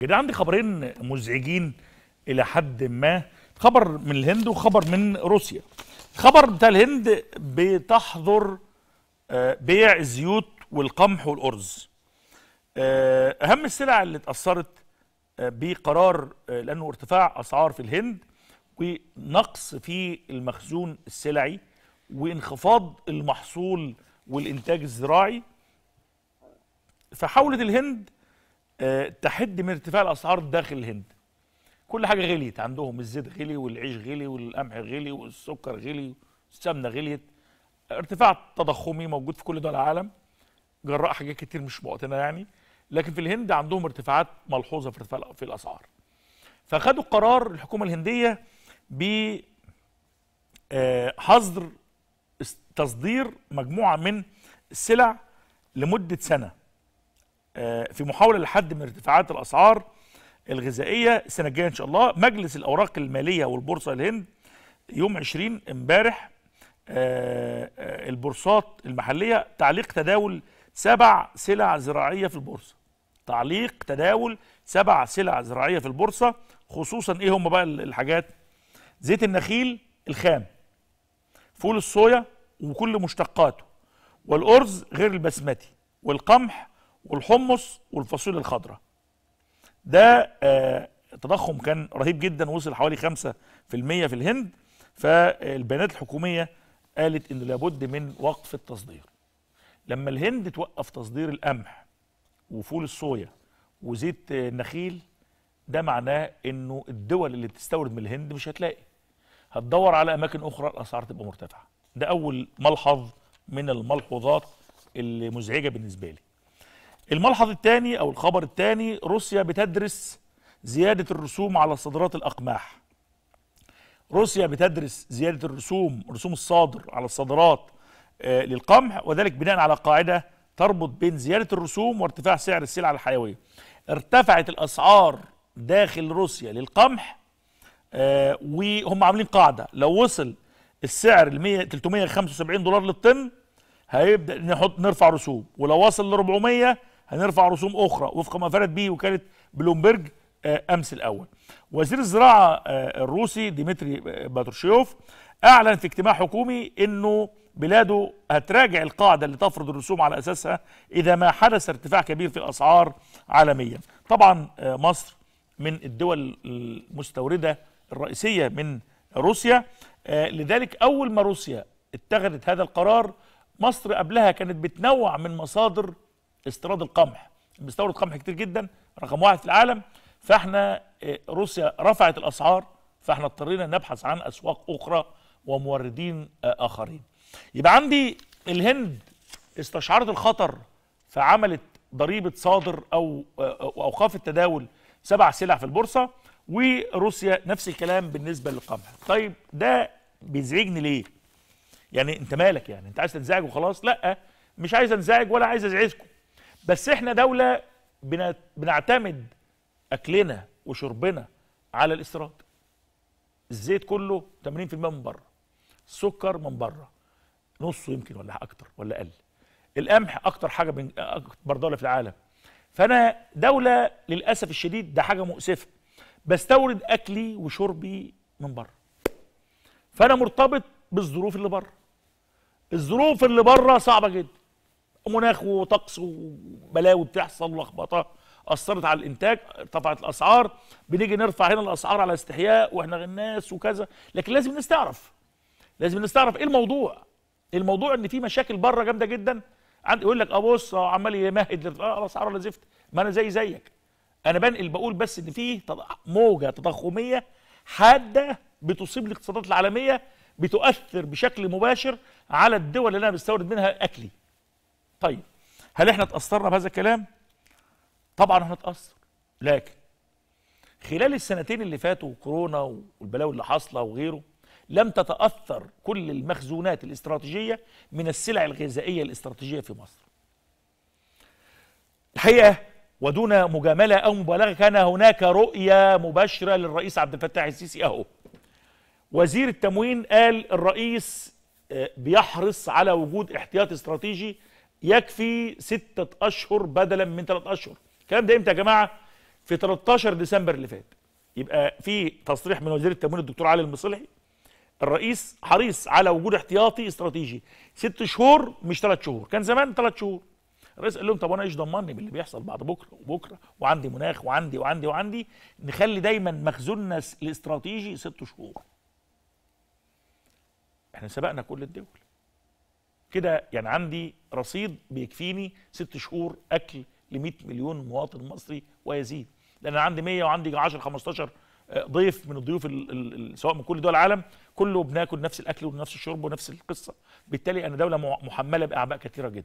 كده عندي خبرين مزعجين الى حد ما خبر من الهند وخبر من روسيا خبر بتاع الهند بتحظر آه، بيع الزيوت والقمح والارز آه، اهم السلع اللي اتاثرت آه، بقرار لانه ارتفاع اسعار في الهند ونقص في المخزون السلعي وانخفاض المحصول والانتاج الزراعي فحاولت الهند آه، تحد من ارتفاع الاسعار داخل الهند كل حاجه غليت عندهم الزيت غلي والعيش غلي والقمح غلي والسكر غلي والسمنه غليت ارتفاع تضخمي موجود في كل دول العالم جراء حاجات كتير مش وقتنا يعني لكن في الهند عندهم ارتفاعات ملحوظه في ارتفاع في الاسعار فخدوا قرار الحكومه الهنديه ب آه، حظر تصدير مجموعه من السلع لمده سنه آه، في محاوله لحد من ارتفاعات الاسعار الغذائيه السنه الجايه ان شاء الله مجلس الاوراق الماليه والبورصه الهند يوم 20 امبارح آه، آه، البورصات المحليه تعليق تداول سبع سلع زراعيه في البورصه تعليق تداول سبع سلع زراعيه في البورصه خصوصا ايه هم بقى الحاجات زيت النخيل الخام فول الصويا وكل مشتقاته والارز غير البسمتي والقمح والحمص والفاصوليا الخضراء ده آه، التضخم كان رهيب جدا وصل حوالي 5% في الهند فالبيانات الحكوميه قالت ان لابد من وقف التصدير لما الهند توقف تصدير القمح وفول الصويا وزيت آه، النخيل ده معناه انه الدول اللي بتستورد من الهند مش هتلاقي هتدور على اماكن اخرى الاسعار تبقى مرتفعه ده اول ملحظ من الملحوظات اللي مزعجة بالنسبه لي الملحظ الثاني او الخبر الثاني روسيا بتدرس زياده الرسوم على صادرات الاقماح روسيا بتدرس زياده الرسوم رسوم الصادر على الصادرات آه، للقمح وذلك بناء على قاعده تربط بين زياده الرسوم وارتفاع سعر السلع الحيويه ارتفعت الاسعار داخل روسيا للقمح آه، وهم عاملين قاعده لو وصل السعر ل 375 دولار للطن هيبدا نحط نرفع رسوم ولو وصل ل 400 هنرفع رسوم اخرى وفق ما فرد به وكاله بلومبرج آه، امس الاول وزير الزراعه آه، الروسي ديمتري آه، باتروشيوف اعلن في اجتماع حكومي انه بلاده هتراجع القاعده اللي تفرض الرسوم على اساسها اذا ما حدث ارتفاع كبير في الاسعار عالميا طبعا مصر من الدول المستورده الرئيسيه من روسيا لذلك اول ما روسيا اتخذت هذا القرار مصر قبلها كانت بتنوع من مصادر استيراد القمح بنستورد قمح كتير جدا رقم واحد في العالم فاحنا آه، روسيا رفعت الاسعار فاحنا اضطرينا نبحث عن اسواق اخرى وموردين آه، اخرين يبقى عندي الهند استشعرت الخطر فعملت ضريبه صادر آه، او اوقاف التداول سبع سلع في البورصه وروسيا نفس الكلام بالنسبه للقمح طيب ده بيزعجني ليه يعني انت مالك يعني انت عايز تنزعج وخلاص لا مش عايز انزعج ولا عايز ازعجكم بس احنا دولة بنعتمد أكلنا وشربنا على الاستيراد الزيت كله 80% من بره السكر من بره نصه يمكن ولا اكتر ولا اقل القمح اكتر حاجه من اكبر دوله في العالم فانا دوله للاسف الشديد ده حاجه مؤسفه بستورد اكلي وشربي من بره فانا مرتبط بالظروف اللي بره الظروف اللي بره صعبه جدا مناخ وطقس وبلاوي بتحصل ولخبطه اثرت على الانتاج ارتفعت الاسعار بنيجي نرفع هنا الاسعار على استحياء واحنا غناس وكذا لكن لازم الناس تعرف لازم الناس تعرف ايه الموضوع إيه الموضوع ان في مشاكل بره جامده جدا عند يقول لك اه بص عمال يمهد آه، الاسعار ولا زفت ما انا زي زيك انا بنقل بقول بس ان في موجه تضخميه حاده بتصيب الاقتصادات العالميه بتؤثر بشكل مباشر على الدول اللي انا بستورد منها اكلي طيب هل احنا تأثرنا بهذا الكلام؟ طبعا احنا تأثر لكن خلال السنتين اللي فاتوا كورونا والبلاوي اللي حاصله وغيره لم تتأثر كل المخزونات الاستراتيجية من السلع الغذائية الاستراتيجية في مصر الحقيقة ودون مجاملة أو مبالغة كان هناك رؤية مباشرة للرئيس عبد الفتاح السيسي أهو وزير التموين قال الرئيس آه، بيحرص على وجود احتياط استراتيجي يكفي ستة أشهر بدلا من ثلاث أشهر الكلام ده إمتى يا جماعة في 13 ديسمبر اللي فات يبقى في تصريح من وزير التموين الدكتور علي المصلحي الرئيس حريص على وجود احتياطي استراتيجي ست شهور مش ثلاث شهور كان زمان ثلاث شهور الرئيس قال لهم طب انا ايش ضمني باللي بيحصل بعد بكره وبكره وعندي مناخ وعندي وعندي وعندي نخلي دايما مخزوننا الاستراتيجي ست شهور احنا سبقنا كل الدول كده يعني عندي رصيد بيكفيني ست شهور اكل ل 100 مليون مواطن مصري ويزيد لان انا عندي 100 وعندي 10 15 آه، ضيف من الضيوف سواء من كل دول العالم كله بناكل نفس الاكل ونفس الشرب ونفس القصه بالتالي انا دوله محمله باعباء كثيره جدا